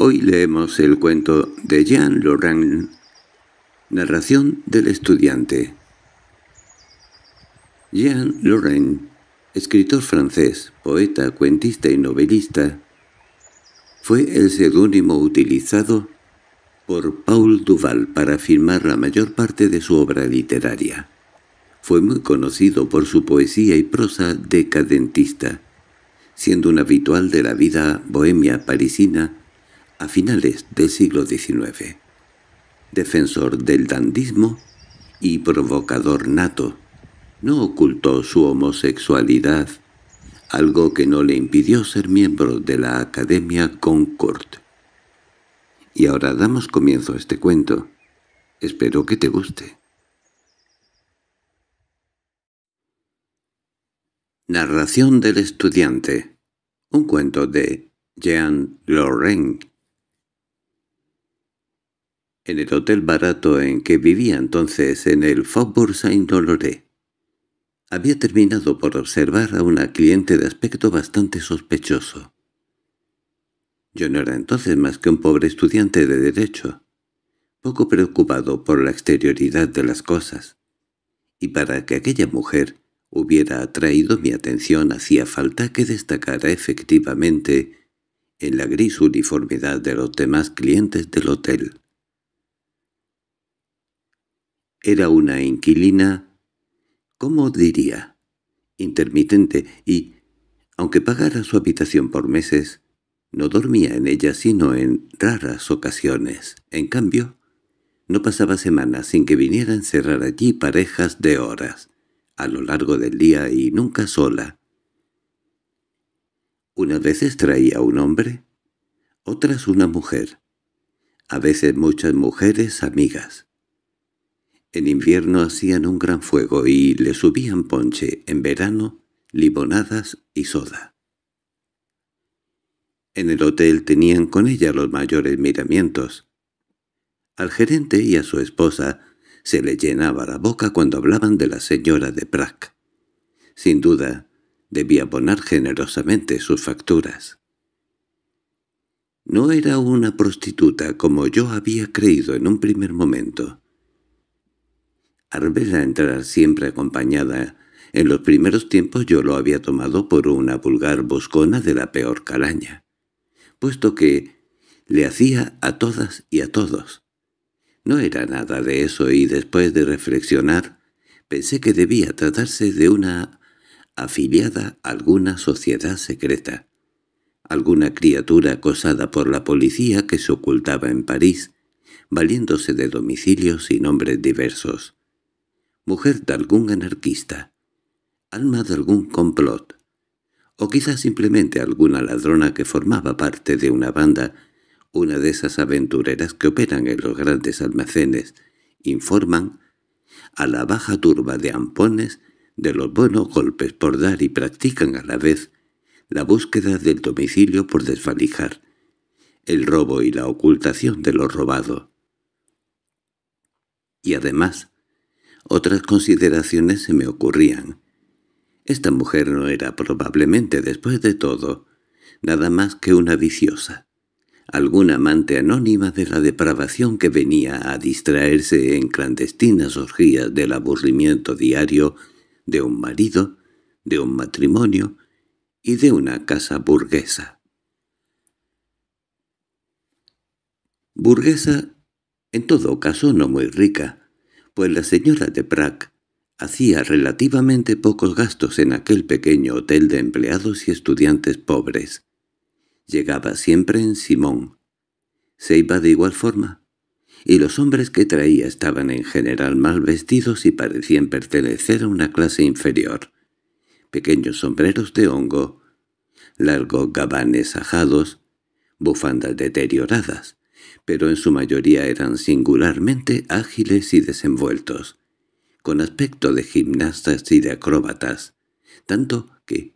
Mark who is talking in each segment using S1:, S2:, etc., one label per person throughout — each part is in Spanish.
S1: Hoy leemos el cuento de Jean Lorrain, narración del estudiante. Jean Lorrain, escritor francés, poeta, cuentista y novelista, fue el seudónimo utilizado por Paul Duval para firmar la mayor parte de su obra literaria. Fue muy conocido por su poesía y prosa decadentista, siendo un habitual de la vida bohemia parisina a finales del siglo XIX, defensor del dandismo y provocador nato, no ocultó su homosexualidad, algo que no le impidió ser miembro de la Academia Concord. Y ahora damos comienzo a este cuento. Espero que te guste. Narración del estudiante Un cuento de Jean Lorraine en el hotel barato en que vivía entonces en el Faubourg Saint-Honoré. Había terminado por observar a una cliente de aspecto bastante sospechoso. Yo no era entonces más que un pobre estudiante de Derecho, poco preocupado por la exterioridad de las cosas, y para que aquella mujer hubiera atraído mi atención hacía falta que destacara efectivamente en la gris uniformidad de los demás clientes del hotel. Era una inquilina, ¿cómo diría? Intermitente y, aunque pagara su habitación por meses, no dormía en ella sino en raras ocasiones. En cambio, no pasaba semanas sin que viniera a encerrar allí parejas de horas, a lo largo del día y nunca sola. Una vez traía un hombre, otras una mujer, a veces muchas mujeres amigas. En invierno hacían un gran fuego y le subían ponche, en verano limonadas y soda. En el hotel tenían con ella los mayores miramientos. Al gerente y a su esposa se le llenaba la boca cuando hablaban de la señora de Prac. Sin duda, debía abonar generosamente sus facturas. No era una prostituta como yo había creído en un primer momento. Al entrar siempre acompañada, en los primeros tiempos yo lo había tomado por una vulgar boscona de la peor calaña, puesto que le hacía a todas y a todos. No era nada de eso y después de reflexionar, pensé que debía tratarse de una afiliada a alguna sociedad secreta, alguna criatura acosada por la policía que se ocultaba en París, valiéndose de domicilios y nombres diversos mujer de algún anarquista, alma de algún complot, o quizás simplemente alguna ladrona que formaba parte de una banda, una de esas aventureras que operan en los grandes almacenes, informan a la baja turba de ampones de los buenos golpes por dar y practican a la vez la búsqueda del domicilio por desvalijar, el robo y la ocultación de lo robado. Y además, otras consideraciones se me ocurrían. Esta mujer no era probablemente, después de todo, nada más que una viciosa, alguna amante anónima de la depravación que venía a distraerse en clandestinas orgías del aburrimiento diario de un marido, de un matrimonio y de una casa burguesa. Burguesa, en todo caso no muy rica, pues la señora de Prac hacía relativamente pocos gastos en aquel pequeño hotel de empleados y estudiantes pobres. Llegaba siempre en Simón. Se iba de igual forma, y los hombres que traía estaban en general mal vestidos y parecían pertenecer a una clase inferior. Pequeños sombreros de hongo, largos gabanes ajados, bufandas deterioradas, pero en su mayoría eran singularmente ágiles y desenvueltos, con aspecto de gimnastas y de acróbatas, tanto que,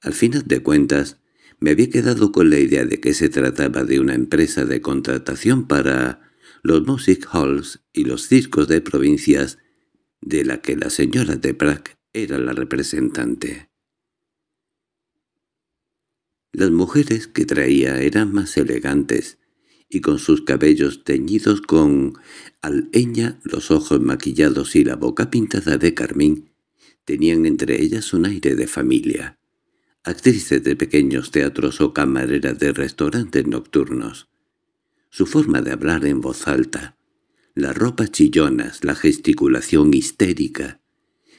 S1: al final de cuentas, me había quedado con la idea de que se trataba de una empresa de contratación para los music halls y los circos de provincias de la que la señora de Prague era la representante. Las mujeres que traía eran más elegantes, y con sus cabellos teñidos con alheña, los ojos maquillados y la boca pintada de carmín, tenían entre ellas un aire de familia. Actrices de pequeños teatros o camareras de restaurantes nocturnos. Su forma de hablar en voz alta, las ropas chillonas, la gesticulación histérica,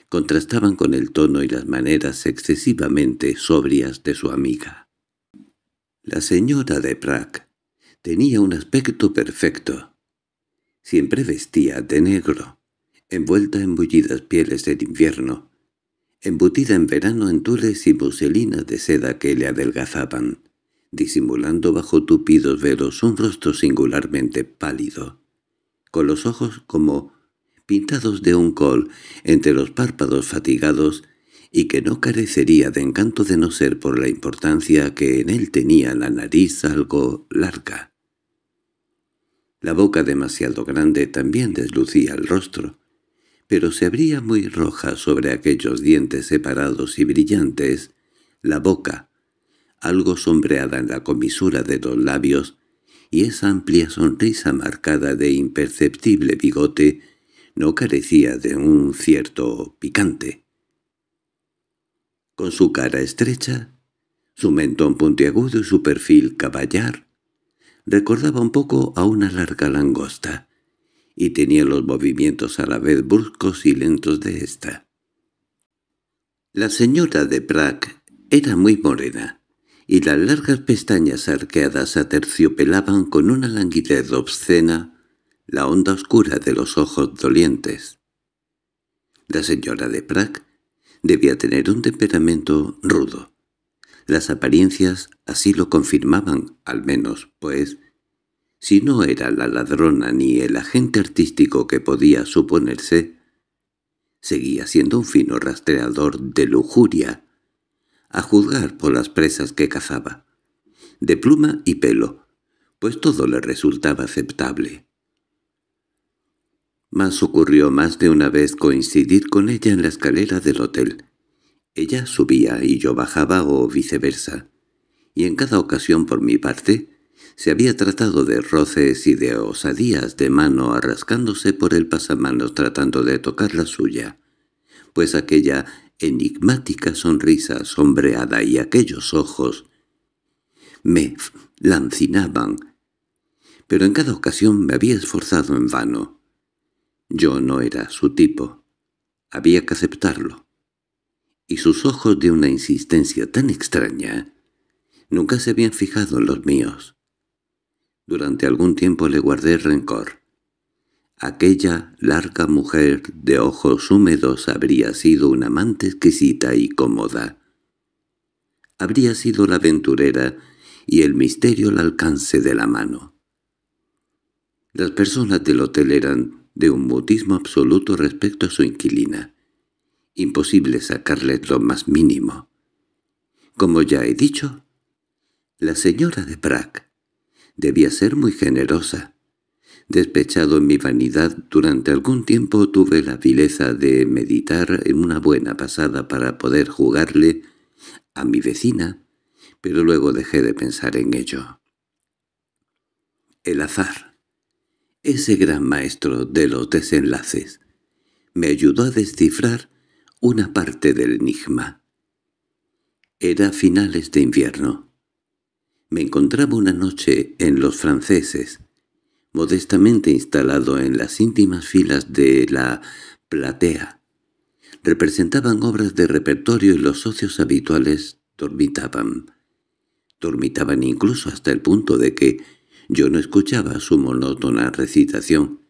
S1: contrastaban con el tono y las maneras excesivamente sobrias de su amiga. La señora de Prague. Tenía un aspecto perfecto. Siempre vestía de negro, envuelta en bullidas pieles del invierno, embutida en verano en tules y muselinas de seda que le adelgazaban, disimulando bajo tupidos velos un rostro singularmente pálido, con los ojos como pintados de un col, entre los párpados fatigados y que no carecería de encanto de no ser por la importancia que en él tenía la nariz algo larga. La boca demasiado grande también deslucía el rostro, pero se abría muy roja sobre aquellos dientes separados y brillantes, la boca, algo sombreada en la comisura de los labios, y esa amplia sonrisa marcada de imperceptible bigote no carecía de un cierto picante con su cara estrecha, su mentón puntiagudo y su perfil caballar, recordaba un poco a una larga langosta, y tenía los movimientos a la vez bruscos y lentos de ésta. La señora de Prac era muy morena, y las largas pestañas arqueadas aterciopelaban con una languidez obscena la onda oscura de los ojos dolientes. La señora de Prac Debía tener un temperamento rudo. Las apariencias así lo confirmaban, al menos, pues, si no era la ladrona ni el agente artístico que podía suponerse, seguía siendo un fino rastreador de lujuria, a juzgar por las presas que cazaba, de pluma y pelo, pues todo le resultaba aceptable. Mas ocurrió más de una vez coincidir con ella en la escalera del hotel. Ella subía y yo bajaba o viceversa. Y en cada ocasión por mi parte se había tratado de roces y de osadías de mano arrascándose por el pasamanos tratando de tocar la suya, pues aquella enigmática sonrisa sombreada y aquellos ojos me lancinaban, pero en cada ocasión me había esforzado en vano. Yo no era su tipo. Había que aceptarlo. Y sus ojos de una insistencia tan extraña nunca se habían fijado en los míos. Durante algún tiempo le guardé rencor. Aquella larga mujer de ojos húmedos habría sido una amante exquisita y cómoda. Habría sido la aventurera y el misterio al alcance de la mano. Las personas del hotel eran de un mutismo absoluto respecto a su inquilina. Imposible sacarle lo más mínimo. Como ya he dicho, la señora de Brac debía ser muy generosa. Despechado en mi vanidad, durante algún tiempo tuve la vileza de meditar en una buena pasada para poder jugarle a mi vecina, pero luego dejé de pensar en ello. El azar ese gran maestro de los desenlaces, me ayudó a descifrar una parte del enigma. Era finales de invierno. Me encontraba una noche en Los Franceses, modestamente instalado en las íntimas filas de la platea. Representaban obras de repertorio y los socios habituales dormitaban. Dormitaban incluso hasta el punto de que yo no escuchaba su monótona recitación,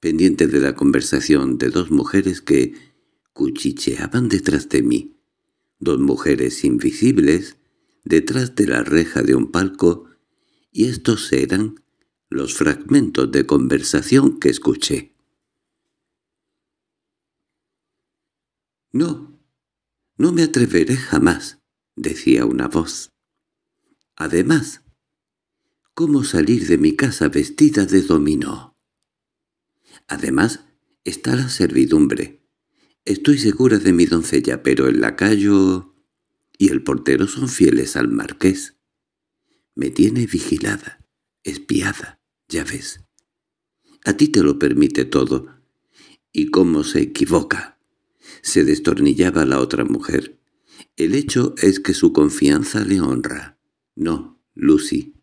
S1: pendiente de la conversación de dos mujeres que cuchicheaban detrás de mí, dos mujeres invisibles detrás de la reja de un palco, y estos eran los fragmentos de conversación que escuché. «No, no me atreveré jamás», decía una voz. «Además», cómo salir de mi casa vestida de dominó. Además, está la servidumbre. Estoy segura de mi doncella, pero el lacayo y el portero son fieles al marqués. Me tiene vigilada, espiada, ya ves. A ti te lo permite todo. ¿Y cómo se equivoca? Se destornillaba la otra mujer. El hecho es que su confianza le honra. No, Lucy,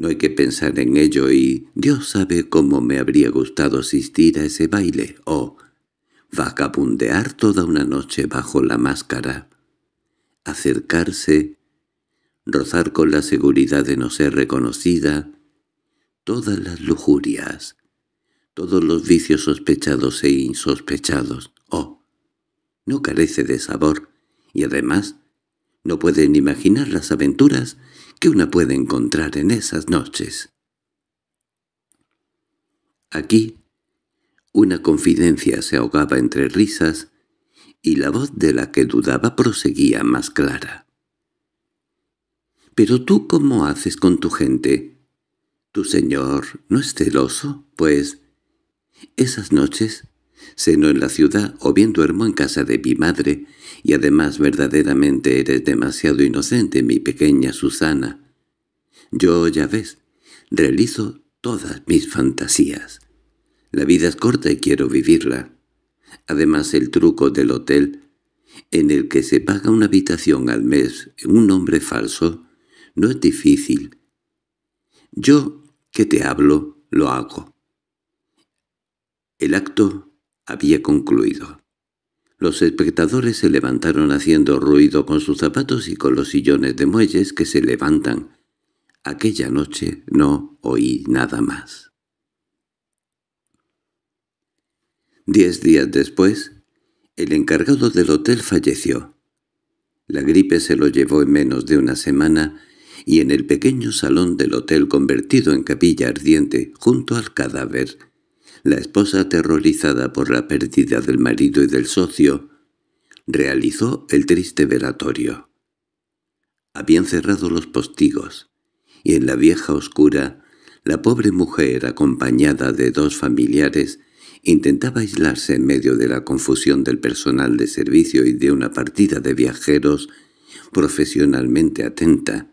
S1: no hay que pensar en ello y Dios sabe cómo me habría gustado asistir a ese baile o vagabundear toda una noche bajo la máscara, acercarse, rozar con la seguridad de no ser reconocida, todas las lujurias, todos los vicios sospechados e insospechados. Oh, no carece de sabor, y además no pueden imaginar las aventuras que una puede encontrar en esas noches. Aquí, una confidencia se ahogaba entre risas, y la voz de la que dudaba proseguía más clara. —¿Pero tú cómo haces con tu gente? —¿Tu señor no es celoso? Pues, esas noches, cenó en la ciudad o bien duermo en casa de mi madre, y además verdaderamente eres demasiado inocente, mi pequeña Susana. Yo, ya ves, realizo todas mis fantasías. La vida es corta y quiero vivirla. Además el truco del hotel, en el que se paga una habitación al mes en un nombre falso, no es difícil. Yo, que te hablo, lo hago. El acto había concluido. Los espectadores se levantaron haciendo ruido con sus zapatos y con los sillones de muelles que se levantan. Aquella noche no oí nada más. Diez días después, el encargado del hotel falleció. La gripe se lo llevó en menos de una semana y en el pequeño salón del hotel convertido en capilla ardiente junto al cadáver la esposa, aterrorizada por la pérdida del marido y del socio, realizó el triste velatorio. Habían cerrado los postigos, y en la vieja oscura, la pobre mujer, acompañada de dos familiares, intentaba aislarse en medio de la confusión del personal de servicio y de una partida de viajeros profesionalmente atenta,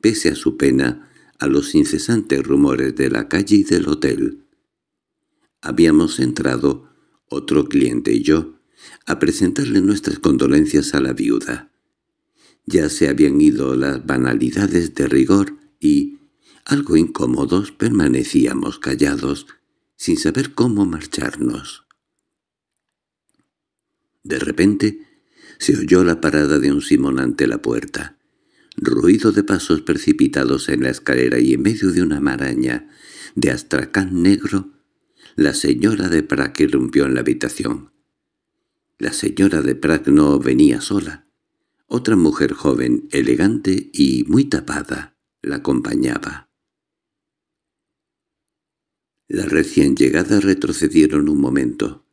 S1: pese a su pena, a los incesantes rumores de la calle y del hotel habíamos entrado, otro cliente y yo, a presentarle nuestras condolencias a la viuda. Ya se habían ido las banalidades de rigor y, algo incómodos, permanecíamos callados, sin saber cómo marcharnos. De repente se oyó la parada de un simón ante la puerta, ruido de pasos precipitados en la escalera y en medio de una maraña de astracán negro la señora de Prague irrumpió en la habitación. La señora de Prague no venía sola. Otra mujer joven, elegante y muy tapada, la acompañaba. La recién llegada retrocedieron un momento.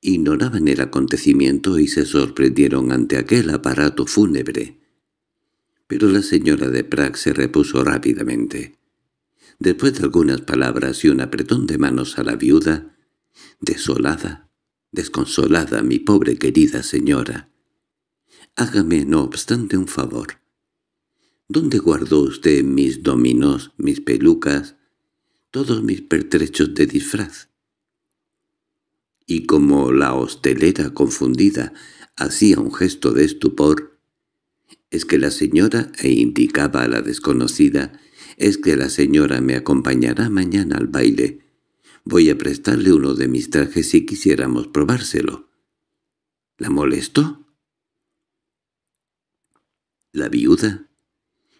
S1: Ignoraban el acontecimiento y se sorprendieron ante aquel aparato fúnebre. Pero la señora de Prague se repuso rápidamente. Después de algunas palabras y un apretón de manos a la viuda, «Desolada, desconsolada, mi pobre querida señora, hágame no obstante un favor. ¿Dónde guardó usted mis dominos, mis pelucas, todos mis pertrechos de disfraz?» Y como la hostelera confundida hacía un gesto de estupor, es que la señora e indicaba a la desconocida es que la señora me acompañará mañana al baile. Voy a prestarle uno de mis trajes si quisiéramos probárselo. ¿La molestó? La viuda,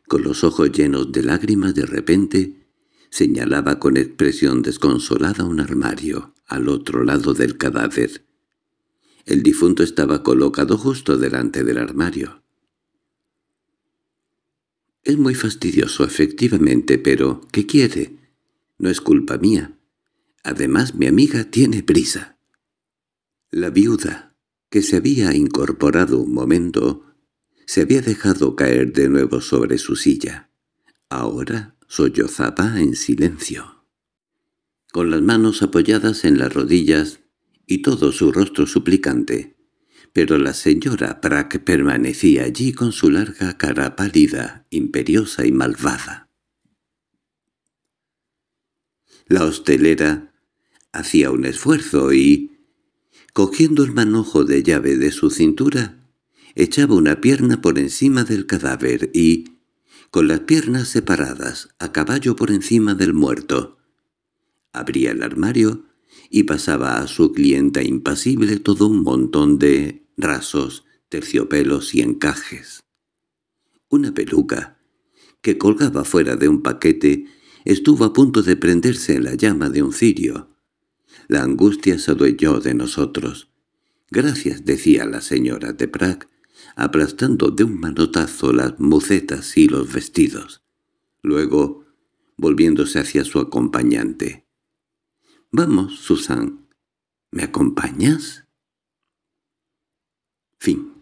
S1: con los ojos llenos de lágrimas de repente, señalaba con expresión desconsolada un armario al otro lado del cadáver. El difunto estaba colocado justo delante del armario. Es muy fastidioso, efectivamente, pero ¿qué quiere? No es culpa mía. Además, mi amiga tiene prisa. La viuda, que se había incorporado un momento, se había dejado caer de nuevo sobre su silla. Ahora sollozaba en silencio. Con las manos apoyadas en las rodillas y todo su rostro suplicante, pero la señora Brack permanecía allí con su larga cara pálida, imperiosa y malvada. La hostelera hacía un esfuerzo y, cogiendo el manojo de llave de su cintura, echaba una pierna por encima del cadáver y, con las piernas separadas, a caballo por encima del muerto, abría el armario y pasaba a su clienta impasible todo un montón de rasos, terciopelos y encajes. Una peluca, que colgaba fuera de un paquete, estuvo a punto de prenderse en la llama de un cirio. La angustia se adueñó de nosotros. «Gracias», decía la señora de Prag, aplastando de un manotazo las mucetas y los vestidos. Luego, volviéndose hacia su acompañante. «Vamos, Susan, ¿me acompañas?» Fim.